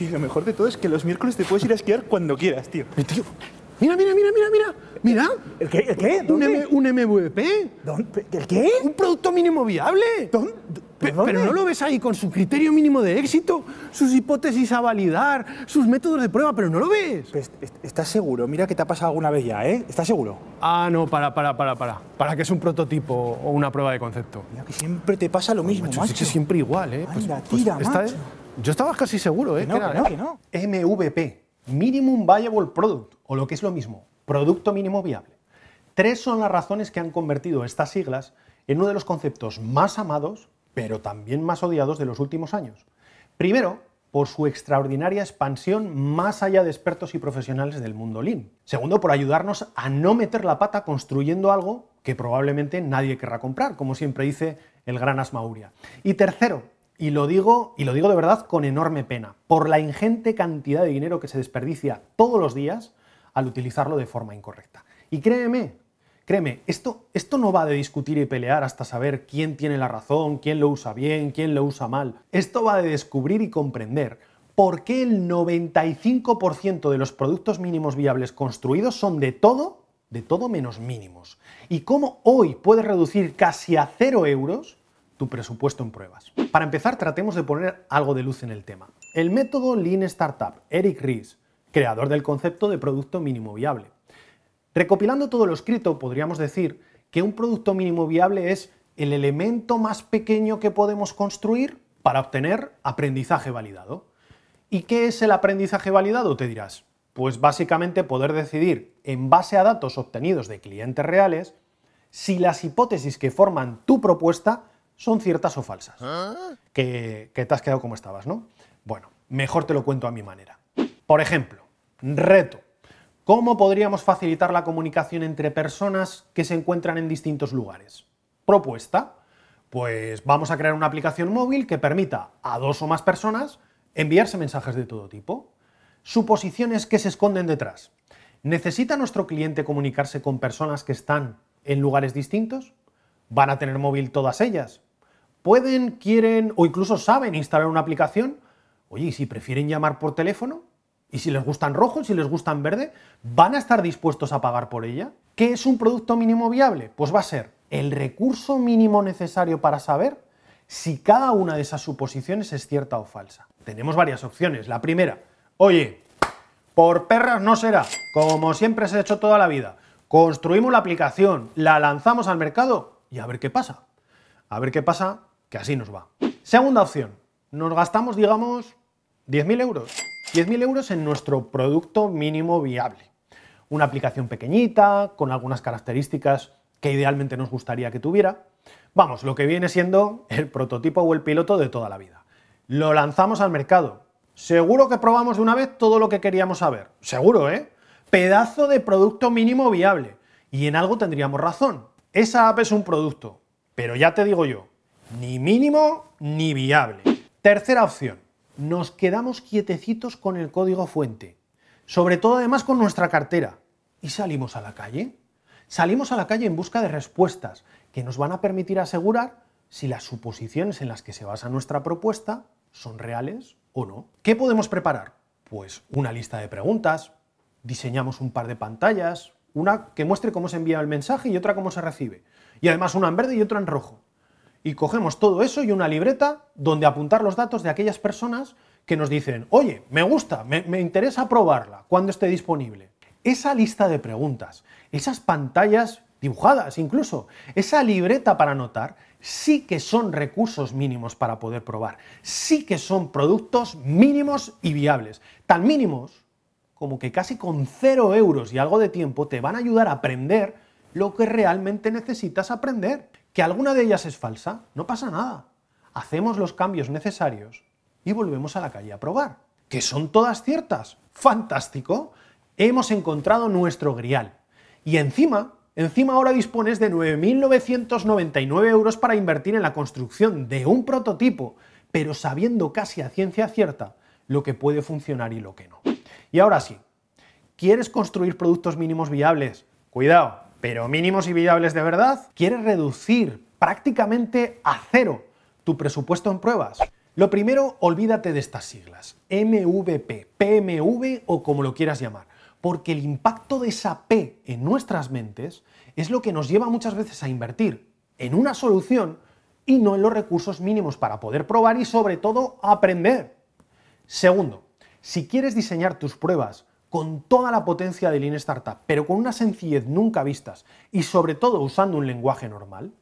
Y lo mejor de todo es que los miércoles te puedes ir a esquiar cuando quieras, tío. Mira, mira, mira, mira, mira. Mira. ¿El qué? Un, MVP. ¿El qué? Un producto mínimo viable. Pero no lo ves ahí con su criterio mínimo de éxito, sus hipótesis a validar, sus métodos de prueba, pero no lo ves. ¿Estás seguro? Mira que te ha pasado alguna vez ya, ¿eh? ¿Estás seguro? Ah, no, para, para, para, para. Para que es un prototipo o una prueba de concepto. Mira que siempre te pasa lo mismo, macho, que siempre igual, ¿eh? Anda, tira, yo estaba casi seguro, ¿eh? Que no, no, que no. MVP, Minimum Viable Product, o lo que es lo mismo, Producto Mínimo Viable. Tres son las razones que han convertido estas siglas en uno de los conceptos más amados, pero también más odiados de los últimos años. Primero, por su extraordinaria expansión más allá de expertos y profesionales del mundo Lean. Segundo, por ayudarnos a no meter la pata construyendo algo que probablemente nadie querrá comprar, como siempre dice el gran Asmauria. Y tercero, y lo digo, y lo digo de verdad con enorme pena, por la ingente cantidad de dinero que se desperdicia todos los días al utilizarlo de forma incorrecta. Y créeme, créeme, esto, esto no va de discutir y pelear hasta saber quién tiene la razón, quién lo usa bien, quién lo usa mal. Esto va de descubrir y comprender por qué el 95% de los productos mínimos viables construidos son de todo, de todo menos mínimos. Y cómo hoy puedes reducir casi a cero euros tu presupuesto en pruebas. Para empezar, tratemos de poner algo de luz en el tema. El método Lean Startup, Eric Ries, creador del concepto de producto mínimo viable. Recopilando todo lo escrito, podríamos decir que un producto mínimo viable es el elemento más pequeño que podemos construir para obtener aprendizaje validado. ¿Y qué es el aprendizaje validado? Te dirás. Pues básicamente poder decidir, en base a datos obtenidos de clientes reales, si las hipótesis que forman tu propuesta son ciertas o falsas, ¿Ah? que, te has quedado como estabas, ¿no? Bueno, mejor te lo cuento a mi manera. Por ejemplo, reto. ¿Cómo podríamos facilitar la comunicación entre personas que se encuentran en distintos lugares? Propuesta. Pues vamos a crear una aplicación móvil que permita a dos o más personas enviarse mensajes de todo tipo. Suposiciones que se esconden detrás. ¿Necesita nuestro cliente comunicarse con personas que están en lugares distintos? ¿Van a tener móvil todas ellas? pueden, quieren o incluso saben instalar una aplicación, oye, y si prefieren llamar por teléfono, y si les gustan rojo, si les gustan verde, ¿van a estar dispuestos a pagar por ella? ¿Qué es un producto mínimo viable? Pues va a ser el recurso mínimo necesario para saber si cada una de esas suposiciones es cierta o falsa. Tenemos varias opciones. La primera, oye, por perras no será, como siempre se ha hecho toda la vida. Construimos la aplicación, la lanzamos al mercado y a ver qué pasa. A ver qué pasa que así nos va. Segunda opción, nos gastamos, digamos, 10.000 euros. 10.000 euros en nuestro producto mínimo viable. Una aplicación pequeñita, con algunas características que idealmente nos gustaría que tuviera. Vamos, lo que viene siendo el prototipo o el piloto de toda la vida. Lo lanzamos al mercado. Seguro que probamos de una vez todo lo que queríamos saber. Seguro, ¿eh? Pedazo de producto mínimo viable. Y en algo tendríamos razón. Esa app es un producto. Pero ya te digo yo, ni mínimo ni viable. Tercera opción, nos quedamos quietecitos con el código fuente, sobre todo además con nuestra cartera, y salimos a la calle. Salimos a la calle en busca de respuestas que nos van a permitir asegurar si las suposiciones en las que se basa nuestra propuesta son reales o no. ¿Qué podemos preparar? Pues una lista de preguntas, diseñamos un par de pantallas, una que muestre cómo se envía el mensaje y otra cómo se recibe, y además una en verde y otra en rojo y cogemos todo eso y una libreta donde apuntar los datos de aquellas personas que nos dicen, oye, me gusta, me, interesa probarla, cuando esté disponible. Esa lista de preguntas, esas pantallas dibujadas incluso, esa libreta para anotar, sí que son recursos mínimos para poder probar, sí que son productos mínimos y viables, tan mínimos como que casi con cero euros y algo de tiempo te van a ayudar a aprender lo que realmente necesitas aprender que alguna de ellas es falsa, no pasa nada. Hacemos los cambios necesarios y volvemos a la calle a probar. Que son todas ciertas. Fantástico. Hemos encontrado nuestro grial. Y encima, encima ahora dispones de 9.999 euros para invertir en la construcción de un prototipo, pero sabiendo casi a ciencia cierta lo que puede funcionar y lo que no. Y ahora sí, ¿quieres construir productos mínimos viables? Cuidado, pero mínimos y viables de verdad, quieres reducir prácticamente a cero tu presupuesto en pruebas. Lo primero, olvídate de estas siglas, MVP, PMV o como lo quieras llamar, porque el impacto de esa P en nuestras mentes es lo que nos lleva muchas veces a invertir en una solución y no en los recursos mínimos para poder probar y sobre todo aprender. Segundo, si quieres diseñar tus pruebas con toda la potencia del Lean Startup, pero con una sencillez nunca vistas y sobre todo usando un lenguaje normal,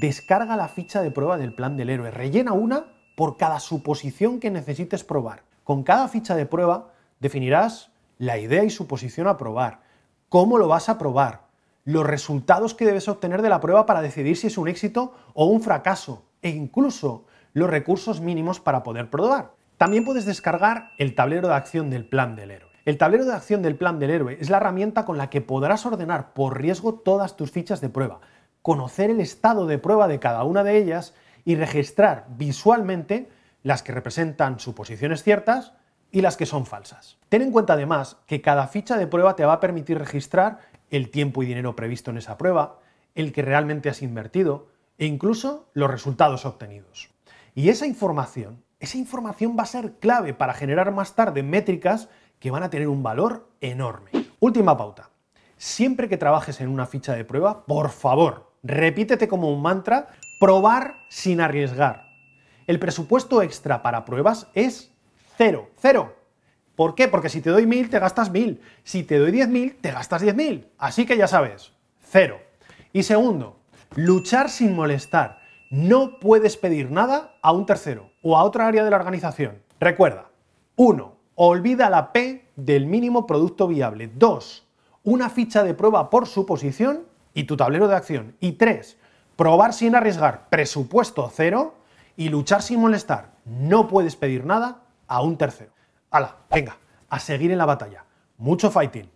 descarga la ficha de prueba del plan del héroe, rellena una por cada suposición que necesites probar. Con cada ficha de prueba definirás la idea y suposición a probar, cómo lo vas a probar, los resultados que debes obtener de la prueba para decidir si es un éxito o un fracaso, e incluso los recursos mínimos para poder probar. También puedes descargar el tablero de acción del plan del héroe. El tablero de acción del plan del héroe es la herramienta con la que podrás ordenar por riesgo todas tus fichas de prueba, conocer el estado de prueba de cada una de ellas y registrar visualmente las que representan suposiciones ciertas y las que son falsas. Ten en cuenta además que cada ficha de prueba te va a permitir registrar el tiempo y dinero previsto en esa prueba, el que realmente has invertido e incluso los resultados obtenidos. Y esa información, esa información va a ser clave para generar más tarde métricas que van a tener un valor enorme. Última pauta. Siempre que trabajes en una ficha de prueba, por favor, repítete como un mantra, probar sin arriesgar. El presupuesto extra para pruebas es cero, cero. ¿Por qué? Porque si te doy mil, te gastas mil. Si te doy diez mil, te gastas diez mil. Así que ya sabes, cero. Y segundo, luchar sin molestar. No puedes pedir nada a un tercero o a otra área de la organización. Recuerda, uno, Olvida la P del mínimo producto viable. Dos, Una ficha de prueba por su posición y tu tablero de acción. Y tres, Probar sin arriesgar, presupuesto cero y luchar sin molestar. No puedes pedir nada a un tercero. Hala, venga, a seguir en la batalla. Mucho fighting.